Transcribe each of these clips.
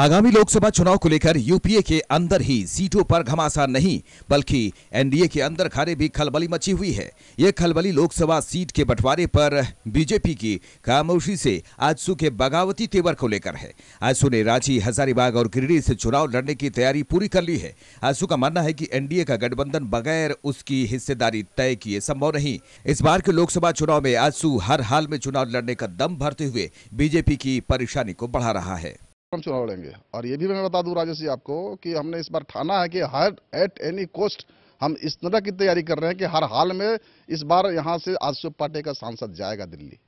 आगामी लोकसभा चुनाव को लेकर यूपीए के अंदर ही सीटों पर घमासान नहीं बल्कि एनडीए के अंदर खारे भी खलबली मची हुई है ये खलबली लोकसभा सीट के बंटवारे पर बीजेपी की खामोशी से आजसू के बगावती तेवर को लेकर है आजसू ने रांची हजारीबाग और गिरिडीह से चुनाव लड़ने की तैयारी पूरी कर ली है आजसू का मानना है की एनडीए का गठबंधन बगैर उसकी हिस्सेदारी तय किए संभव नहीं इस बार के लोकसभा चुनाव में आजसू हर हाल में चुनाव लड़ने का दम भरते हुए बीजेपी की परेशानी को बढ़ा रहा है हम चुनाव लड़ेंगे और ये भी मैं बता दूं राजेश जी आपको कि हमने इस बार ठाना है कि हर एट एनी कॉस्ट हम इस तरह की तैयारी कर रहे हैं कि हर हाल में इस बार यहाँ से आशुप पाटे का सांसद जाएगा दिल्ली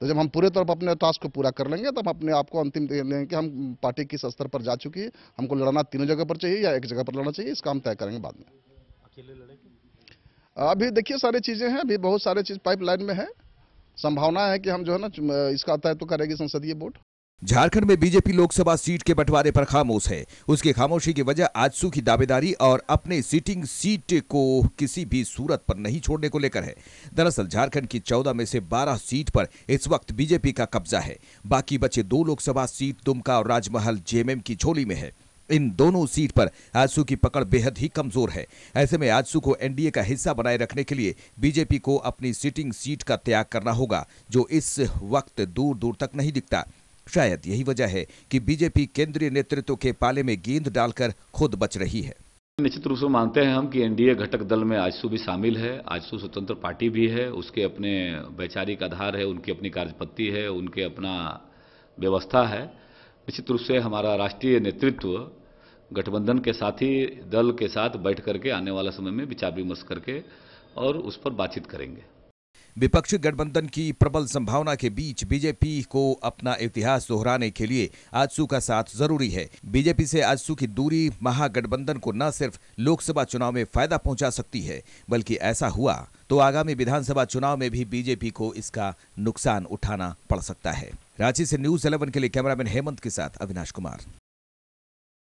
तो जब हम पूरे तौर पर अपने टास्क को पूरा कर लेंगे तब तो अपने आप को अंतिम लेंगे कि हम पार्टी किस स्तर पर जा चुकी है हमको लड़ना तीनों जगह पर चाहिए या एक जगह पर लड़ना चाहिए इसका हम तय करेंगे बाद में अभी देखिए सारी चीज़ें हैं अभी बहुत सारे चीज़ पाइपलाइन में है संभावना है कि हम जो है ना इसका तय तो करेगी संसदीय बोर्ड झारखंड में बीजेपी लोकसभा सीट के बंटवारे पर खामोश है उसकी खामोशी की वजह आजसू की दावेदारी और अपने सीटिंग सीट को किसी भी सूरत पर नहीं छोड़ने को लेकर है दरअसल झारखंड की 14 में से 12 सीट पर इस वक्त बीजेपी का कब्जा है बाकी बचे दो लोकसभा सीट दुमका और राजमहल जेएमएम की झोली में है इन दोनों सीट पर आजसू की पकड़ बेहद ही कमजोर है ऐसे में आजसू को एनडीए का हिस्सा बनाए रखने के लिए बीजेपी को अपनी सिटिंग सीट का त्याग करना होगा जो इस वक्त दूर दूर तक नहीं दिखता शायद यही वजह है कि बीजेपी केंद्रीय नेतृत्व के पाले में गेंद डालकर खुद बच रही है निश्चित रूप से मानते हैं हम कि एनडीए घटक दल में आजसू भी शामिल है आजसू स्वतंत्र पार्टी भी है उसके अपने वैचारिक आधार है उनकी अपनी कार्यपत्ति है उनके अपना व्यवस्था है निश्चित रूप से हमारा राष्ट्रीय नेतृत्व गठबंधन के साथ ही दल के साथ बैठ करके आने वाला समय में विचार विमर्श करके और उस पर बातचीत करेंगे विपक्षी गठबंधन की प्रबल संभावना के बीच बीजेपी को अपना इतिहास दोहराने के लिए आजसू का साथ जरूरी है बीजेपी से आजसू की दूरी महागठबंधन को न सिर्फ लोकसभा चुनाव में फायदा पहुंचा सकती है बल्कि ऐसा हुआ तो आगामी विधानसभा चुनाव में भी बीजेपी को इसका नुकसान उठाना पड़ सकता है रांची से न्यूज इलेवन के लिए कैमरामैन हेमंत के साथ अविनाश कुमार